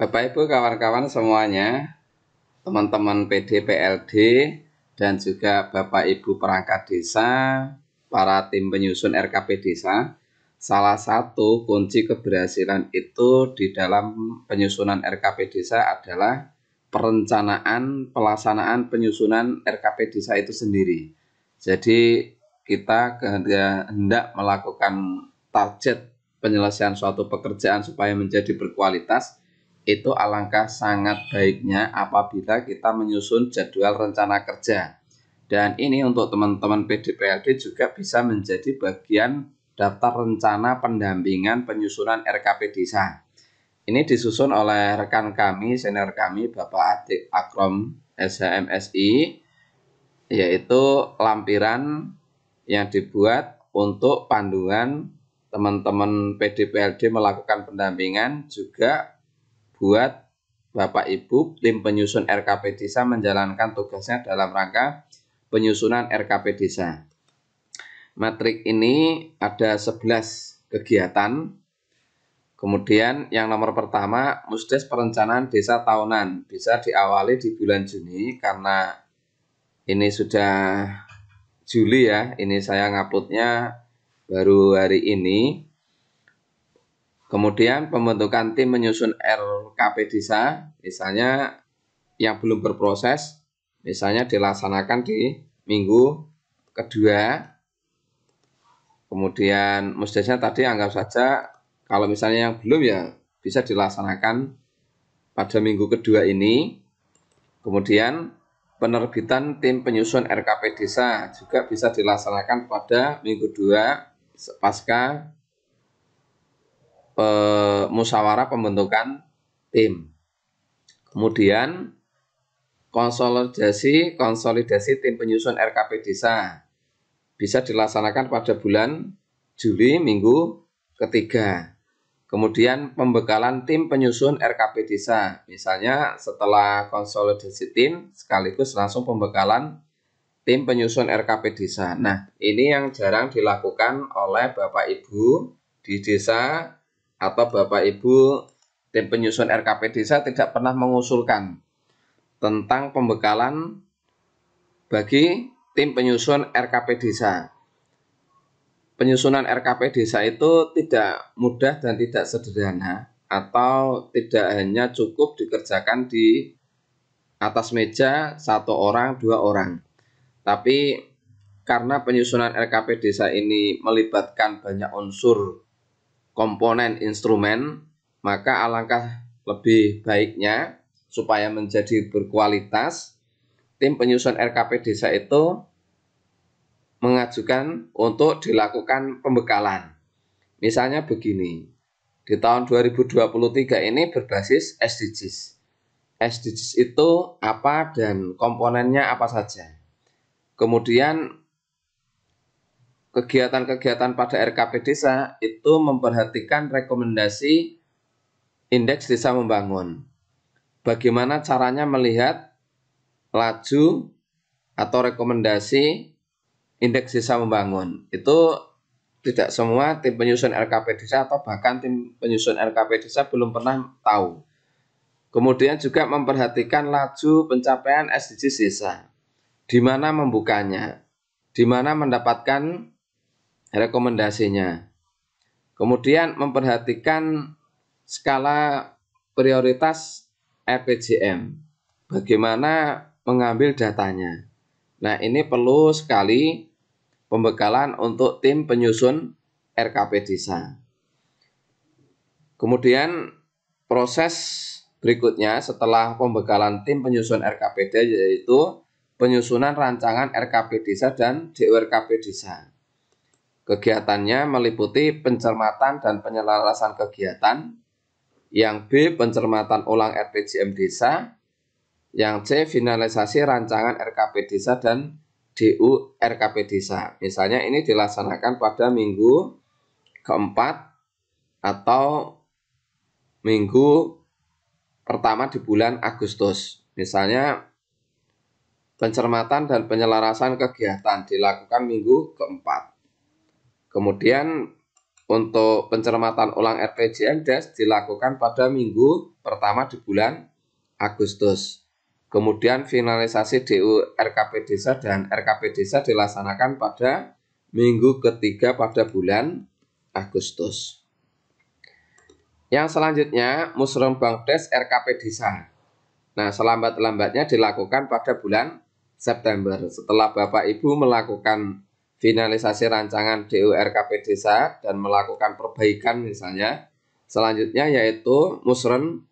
Bapak Ibu kawan-kawan semuanya, teman-teman PD PLD dan juga Bapak Ibu perangkat desa, para tim penyusun RKP desa, salah satu kunci keberhasilan itu di dalam penyusunan RKP desa adalah perencanaan pelaksanaan penyusunan RKP desa itu sendiri. Jadi kita hendak melakukan target penyelesaian suatu pekerjaan supaya menjadi berkualitas itu alangkah sangat baiknya apabila kita menyusun jadwal rencana kerja. Dan ini untuk teman-teman PDPLD juga bisa menjadi bagian daftar rencana pendampingan penyusunan RKP desa. Ini disusun oleh rekan kami, senior kami, Bapak Adik Akrom SHMSI, yaitu lampiran yang dibuat untuk panduan teman-teman PDPLD melakukan pendampingan juga buat Bapak Ibu tim penyusun RKP Desa menjalankan tugasnya dalam rangka penyusunan RKP Desa. Matrik ini ada 11 kegiatan. Kemudian yang nomor pertama, Musdes Perencanaan Desa Tahunan. Bisa diawali di bulan Juni karena ini sudah Juli ya. Ini saya ngaputnya baru hari ini Kemudian pembentukan tim menyusun RKP desa, misalnya yang belum berproses, misalnya dilaksanakan di minggu kedua. Kemudian musdesnya tadi anggap saja kalau misalnya yang belum ya bisa dilaksanakan pada minggu kedua ini. Kemudian penerbitan tim penyusun RKP desa juga bisa dilaksanakan pada minggu dua pasca pe, musyawarah pembentukan tim. Kemudian konsolidasi konsolidasi tim penyusun RKP desa bisa dilaksanakan pada bulan Juli minggu ketiga. Kemudian pembekalan tim penyusun RKP desa. Misalnya setelah konsolidasi tim sekaligus langsung pembekalan tim penyusun RKP desa. Nah, ini yang jarang dilakukan oleh Bapak Ibu di desa atau Bapak Ibu tim penyusun RKP desa tidak pernah mengusulkan tentang pembekalan bagi tim penyusun RKP desa. Penyusunan RKP desa itu tidak mudah dan tidak sederhana atau tidak hanya cukup dikerjakan di atas meja satu orang, dua orang. Tapi karena penyusunan RKP desa ini melibatkan banyak unsur komponen instrumen, maka alangkah lebih baiknya supaya menjadi berkualitas, tim penyusun RKP desa itu mengajukan untuk dilakukan pembekalan. Misalnya begini, di tahun 2023 ini berbasis SDGs. SDGs itu apa dan komponennya apa saja. Kemudian kegiatan-kegiatan pada RKP desa itu memperhatikan rekomendasi indeks desa membangun. Bagaimana caranya melihat laju atau rekomendasi indeks desa membangun. Itu tidak semua tim penyusun RKP desa atau bahkan tim penyusun RKP desa belum pernah tahu. Kemudian juga memperhatikan laju pencapaian SDGs desa, di mana membukanya, di mana mendapatkan rekomendasinya. Kemudian memperhatikan skala prioritas RPJM. E Bagaimana mengambil datanya. Nah, ini perlu sekali pembekalan untuk tim penyusun RKP desa. Kemudian proses berikutnya setelah pembekalan tim penyusun RKPD yaitu penyusunan rancangan RKP desa dan DURKP desa. Kegiatannya meliputi pencermatan dan penyelarasan kegiatan. Yang B. Pencermatan ulang RPJM Desa. Yang C. Finalisasi rancangan RKP Desa dan DU RKP Desa. Misalnya ini dilaksanakan pada minggu keempat atau minggu pertama di bulan Agustus. Misalnya pencermatan dan penyelarasan kegiatan dilakukan minggu keempat. Kemudian untuk pencermatan ulang RPJM DAS dilakukan pada minggu pertama di bulan Agustus. Kemudian finalisasi DU RKP Desa dan RKP Desa dilaksanakan pada minggu ketiga pada bulan Agustus. Yang selanjutnya, Bank Des RKP Desa. Nah, selambat-lambatnya dilakukan pada bulan September. Setelah Bapak Ibu melakukan finalisasi rancangan DURKP desa dan melakukan perbaikan misalnya. Selanjutnya yaitu musren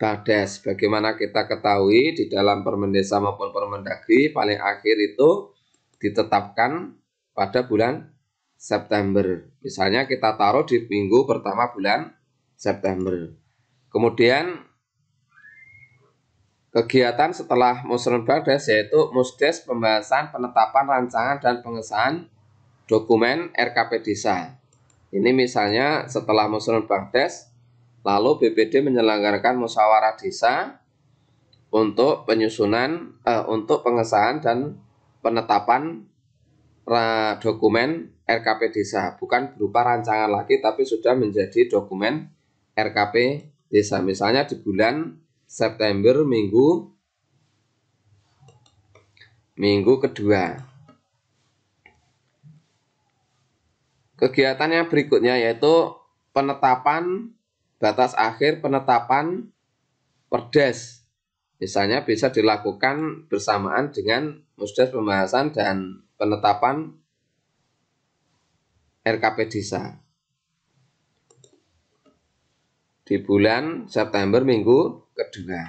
Bades. Bagaimana kita ketahui di dalam Permendesa maupun Permendagri paling akhir itu ditetapkan pada bulan September. Misalnya kita taruh di minggu pertama bulan September. Kemudian kegiatan setelah Musren Bardes yaitu Musdes pembahasan penetapan rancangan dan pengesahan dokumen RKP Desa. Ini misalnya setelah Musren Bardes, lalu BPD menyelenggarakan musyawarah desa untuk penyusunan eh, untuk pengesahan dan penetapan eh, dokumen RKP desa, bukan berupa rancangan lagi tapi sudah menjadi dokumen RKP desa. Misalnya di bulan September minggu minggu kedua. kegiatannya berikutnya yaitu penetapan batas akhir penetapan perdes. Misalnya bisa dilakukan bersamaan dengan musdes pembahasan dan penetapan RKP Desa. Di bulan September minggu kedua.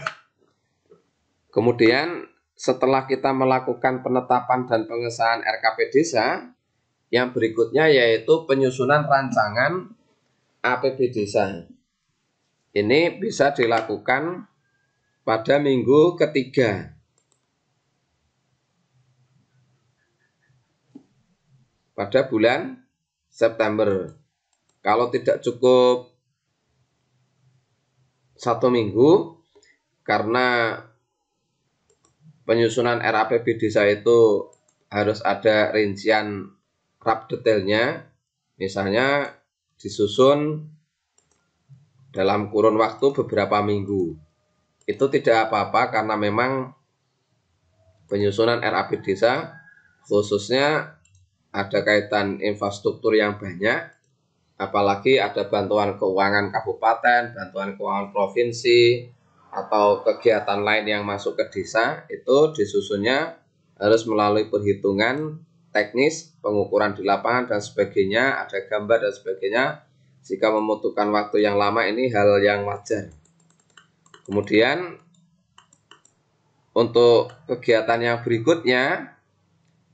Kemudian setelah kita melakukan penetapan dan pengesahan RKP desa, yang berikutnya yaitu penyusunan rancangan APB desa. Ini bisa dilakukan pada minggu ketiga. Pada bulan September. Kalau tidak cukup satu minggu, karena penyusunan RAPB desa itu harus ada rincian rap detailnya. Misalnya disusun dalam kurun waktu beberapa minggu. Itu tidak apa-apa karena memang penyusunan RAP desa khususnya ada kaitan infrastruktur yang banyak apalagi ada bantuan keuangan kabupaten, bantuan keuangan provinsi, atau kegiatan lain yang masuk ke desa itu disusunnya harus melalui perhitungan teknis, pengukuran di lapangan dan sebagainya, ada gambar dan sebagainya. Jika membutuhkan waktu yang lama ini hal yang wajar. Kemudian untuk kegiatan yang berikutnya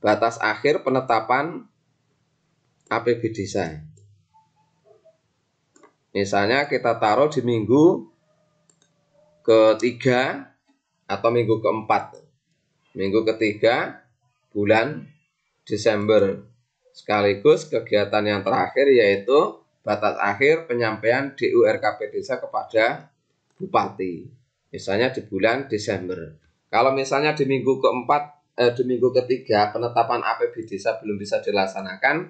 batas akhir penetapan APB desa. Misalnya kita taruh di minggu ketiga atau minggu keempat. Minggu ketiga bulan Desember. Sekaligus kegiatan yang terakhir yaitu batas akhir penyampaian DURKP desa kepada bupati. Misalnya di bulan Desember. Kalau misalnya di minggu keempat eh, di minggu ketiga penetapan APB desa belum bisa dilaksanakan,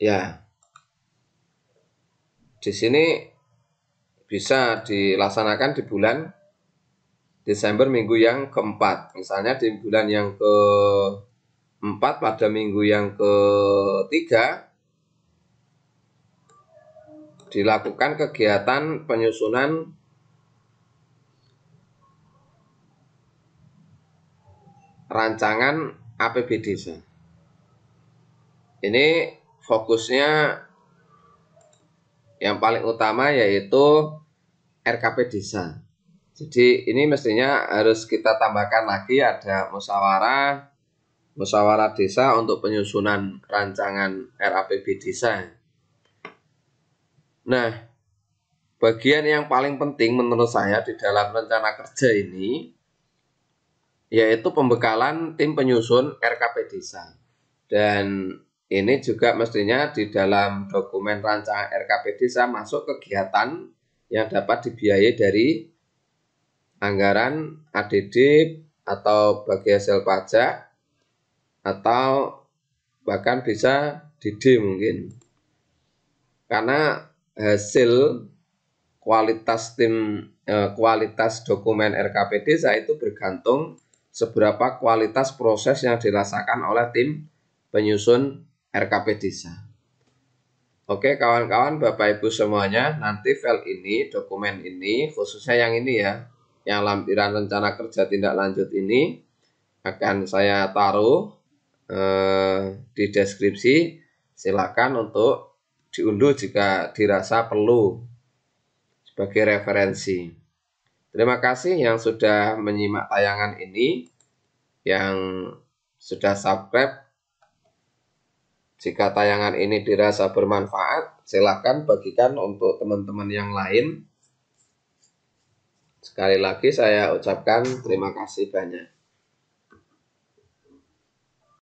ya di sini bisa dilaksanakan di bulan Desember minggu yang keempat. Misalnya di bulan yang keempat pada minggu yang ketiga dilakukan kegiatan penyusunan rancangan APBD. Ini fokusnya yang paling utama yaitu RKP desa. Jadi ini mestinya harus kita tambahkan lagi ada musyawarah musyawarah desa untuk penyusunan rancangan RAPB desa. Nah, bagian yang paling penting menurut saya di dalam rencana kerja ini yaitu pembekalan tim penyusun RKP desa. Dan ini juga mestinya di dalam dokumen rancangan RKPD saya masuk kegiatan yang dapat dibiayai dari anggaran ADD atau bagi hasil pajak atau bahkan bisa DD mungkin. Karena hasil kualitas tim eh, kualitas dokumen RKPD saya itu bergantung seberapa kualitas proses yang dirasakan oleh tim penyusun RKP desa. Oke kawan-kawan Bapak Ibu semuanya nanti file ini dokumen ini khususnya yang ini ya yang lampiran rencana kerja tindak lanjut ini akan saya taruh eh, di deskripsi silakan untuk diunduh jika dirasa perlu sebagai referensi. Terima kasih yang sudah menyimak tayangan ini yang sudah subscribe jika tayangan ini dirasa bermanfaat, silakan bagikan untuk teman-teman yang lain. Sekali lagi saya ucapkan terima kasih banyak.